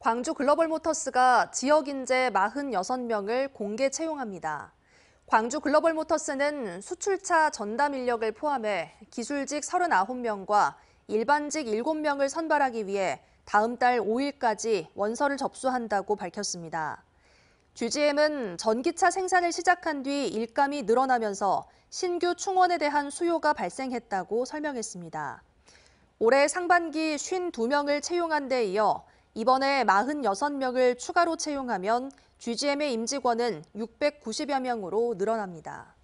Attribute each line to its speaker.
Speaker 1: 광주 글로벌 모터스가 지역 인재 46명을 공개 채용합니다. 광주 글로벌 모터스는 수출차 전담 인력을 포함해 기술직 39명과 일반직 7명을 선발하기 위해 다음 달 5일까지 원서를 접수한다고 밝혔습니다. GGM은 전기차 생산을 시작한 뒤 일감이 늘어나면서 신규 충원에 대한 수요가 발생했다고 설명했습니다. 올해 상반기 52명을 채용한 데 이어 이번에 46명을 추가로 채용하면 GGM의 임직원은 690여 명으로 늘어납니다.